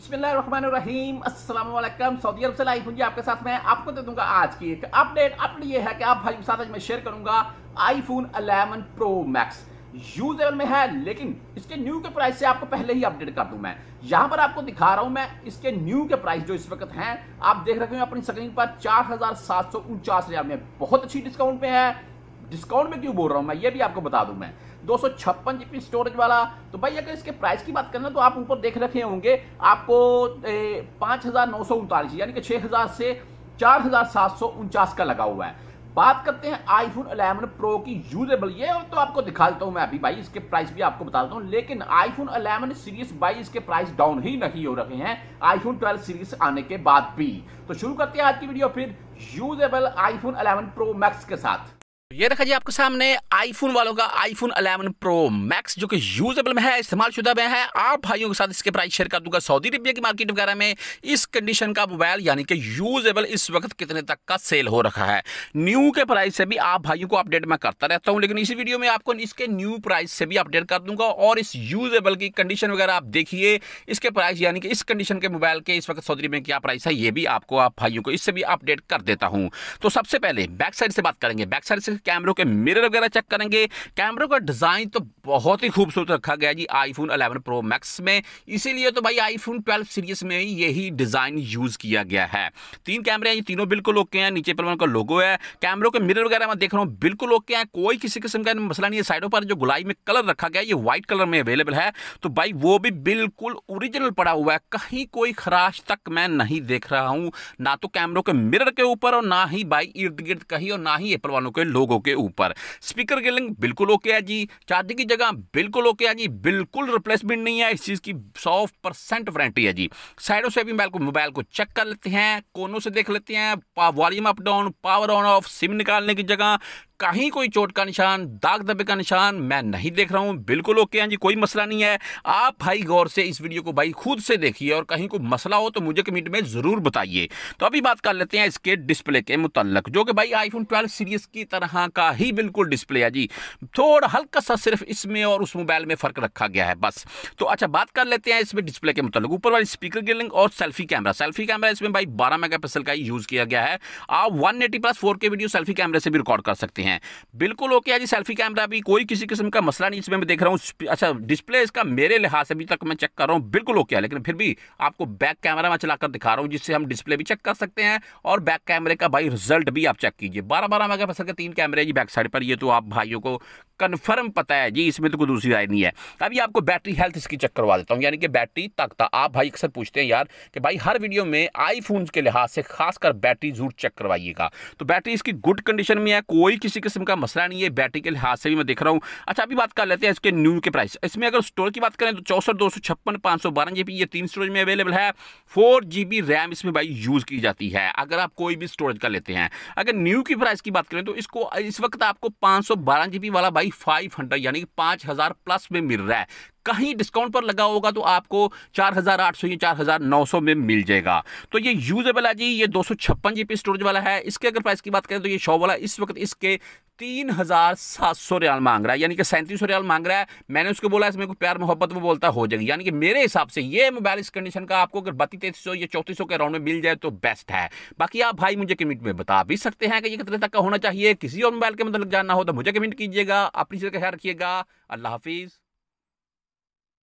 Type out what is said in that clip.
बिस्मिल्लाम Saudi अरब से लाई हूँ आपके साथ मैं आपको दे दूंगा आज की एक अपडेट अपडेट ये है कि आप भाई के साथ आज मैं शेयर करूंगा iPhone 11 pro max usable level में है लेकिन इसके न्यू के प्राइस से आपको पहले ही अपडेट कर दूं मैं यहां पर आपको दिखा रहा हूं मैं इसके न्यू के प्राइस जो इस वक्त हैं आप देख रहे हो अपनी स्क्रीन पर चार हजार सात सौ उनचास हजार में बहुत अच्छी डिस्काउंट में है डिस्काउंट में क्यों बोल रहा हूं मैं ये भी आपको बता दूं मैं दो सौ छप्पन जीबी स्टोरेज वाला तो भाई अगर इसके प्राइस की बात करना तो आप ऊपर देख रखे होंगे आपको पाँच हज़ार नौ सौ उनतालीस यानी कि छः हज़ार से चार हज़ार सात सौ उनचास का लगा हुआ है बात करते हैं फोन 11 प्रो की यूजेबल ये तो आपको दिखा देता हूं मैं अभी भाई इसके प्राइस भी आपको बता देता हूं लेकिन आईफोन 11 सीरीज बाई इसके प्राइस डाउन ही नहीं हो रहे हैं आईफोन 12 सीरीज आने के बाद भी तो शुरू करते हैं आज की वीडियो फिर यूजेबल आईफोन 11 प्रो मैक्स के साथ तो ये रखा जी आपके सामने आईफोन वालों का आईफोन 11 प्रो मैक्स जो कि यूजेबल में है इस्तेमाल शुदा में है आप भाइयों के साथ इसके प्राइस शेयर कर दूंगा सऊदी अरबिया की मार्केट वगैरह में इस कंडीशन का मोबाइल यानी कि यूजेबल इस वक्त कितने तक का सेल हो रखा है न्यू के प्राइस से भी आप भाइयों को अपडेट मैं करता रहता हूँ लेकिन इसी वीडियो में आपको इसके न्यू प्राइस से भी अपडेट कर दूंगा और इस यूजेबल की कंडीशन वगैरह आप देखिए इसके प्राइस यानी कि इस कंडीशन के मोबाइल के इस वक्त सऊदी अरबिया क्या प्राइस है ये भी आपको आप भाइयों को इससे भी अपडेट कर देता हूँ तो सबसे पहले बैक साइड से बात करेंगे बैक साइड से कैमरों के मिरर वगैरह चेक करेंगे कैमरों का डिज़ाइन तो बहुत ही खूबसूरत रखा गया जी आईफोन 11 प्रो मैक्स में इसीलिए तो भाई आईफोन 12 सीरीज में यही डिज़ाइन यूज़ किया गया है तीन कैमरे हैं ये तीनों बिल्कुल ओके हैं नीचे पर उनका लोगो है कैमरों के मिरर वगैरह मैं देख रहा हूँ बिल्कुल ओके हैं कोई किसी किस्म का मसला नहीं है साइडों पर जो गुलाई में कलर रखा गया ये व्हाइट कलर में अवेलेबल है तो भाई वो भी बिल्कुल ओरिजिनल पड़ा हुआ है कहीं कोई खराश तक मैं नहीं देख रहा हूँ ना तो कैमरों के मिरर के ऊपर और ना ही भाई इर्द गिर्द कहीं और ना ही एप्पल वालों के लोगों के ऊपर स्पीकर गिलिंग बिल्कुल ओके है जी चार्जिंग की जगह बिल्कुल ओके है जी बिल्कुल रिप्लेसमेंट नहीं है इस चीज़ की सौ परसेंट वारंटी है जी साइडों से भी मोबाइल को मोबाइल को चेक कर लेते हैं कोनों से देख लेते हैं volume up down power on off SIM निकालने की जगह कहीं कोई चोट का निशान दाग दबे का निशान मैं नहीं देख रहा हूँ बिल्कुल ओके हैं जी कोई मसला नहीं है आप भाई गौर से इस वीडियो को भाई खुद से देखिए और कहीं कोई मसला हो तो मुझे कमेंट में ज़रूर बताइए तो अभी बात कर लेते हैं इसके डिस्प्ले के मुतलक जो कि भाई आईफोन 12 सीरीज़ की तरह का ही बिल्कुल डिस्प्ले है जी थोड़ा हल्का सा सिर्फ इस इसमें और उस मोबाइल में फ़र्क रखा गया है बस तो अच्छा बात कर लेते हैं इसमें डिस्प्ले के मतलब ऊपर वाली स्पीकर की लिंक और सेल्फी कैमरा सेल्फी कैमरा इसमें भाई बारह मेगा का यूज़ किया गया है आप वन एटी प्लस फोर के वीडियो सेल्फी कैमरे से भी रिकॉर्ड कर सकते हैं बिल्कुल ओके है जी सेल्फी कैमरा भी कोई किसी किस्म का मसला नहीं इसमें मैं देख रहा हूँ अच्छा डिस्प्ले इसका मेरे लिहाज से अभी तक मैं चेक कर रहा हूँ बिल्कुल ओके है लेकिन फिर भी आपको बैक कैमरा मैं चलाकर दिखा रहा हूँ जिससे हम डिस्प्ले भी चेक कर सकते हैं और बैक कैमरे का भाई रिजल्ट भी आप चेक कीजिए बारह बारह मेगा पिक्सल के तीन कैमरे जी बैक साइड पर ये तो आप भाइयों को कन्फर्म पता है जी इसमें तो कोई दूसरी राय नहीं है अभी आपको बैटरी हेल्थ इसकी चेक करवा देता हूँ यानी कि बैटरी ताकता आप भाई अक्सर पूछते हैं यार कि भाई हर वीडियो में आई के लिहाज से खासकर बैटरी जरूर चेक करवाइएगा तो बैटरी इसकी गुड कंडीशन में है कोई किसी किस्म का मसला नहीं है बैटरी के लिहाज से भी मैं देख रहा हूँ अच्छा अभी बात कर लेते हैं इसके न्यू के प्राइस इसमें अगर स्टोर की बात करें तो चौसठ दो ये तीन स्टोरेज में अवेलेबल है फोर रैम इसमें भाई यूज़ की जाती है अगर आप कोई भी स्टोरेज का लेते हैं अगर न्यू की प्राइस की बात करें तो इसको इस वक्त आपको पाँच सौ बारह जी वाला भाई फाइव हंड्रेड यानी कि पांच हजार प्लस में मिल रहा है कहीं डिस्काउंट पर लगा होगा तो आपको 4800 या 4900 में मिल जाएगा तो ये यूजेबल है जी ये दो सौ स्टोरेज वाला है इसके अगर प्राइस की बात करें तो ये शॉप वाला इस वक्त इसके तीन हज़ार सात सौ रियाल मांग रहा है यानी कि सैंतीस सौ रियाल मांग रहा है मैंने उसको बोला इसमें कोई प्यार मोहब्बत वो बोलता हो जाएगी यानी कि मेरे हिसाब से ये मोबाइल इस कंडीशन का आपको अगर बत्तीस तेईस सौ या चौंतीस सौ के राउंड में मिल जाए तो बेस्ट है बाकी आप भाई मुझे कमेंट में बता भी सकते हैं कि ये कितने तक का होना चाहिए किसी और मोबाइल के मतलब जानना हो तो मुझे कमेंट कीजिएगा अपनी चीज़ का ख्याल रखिएगा अल्लाह हाफिज़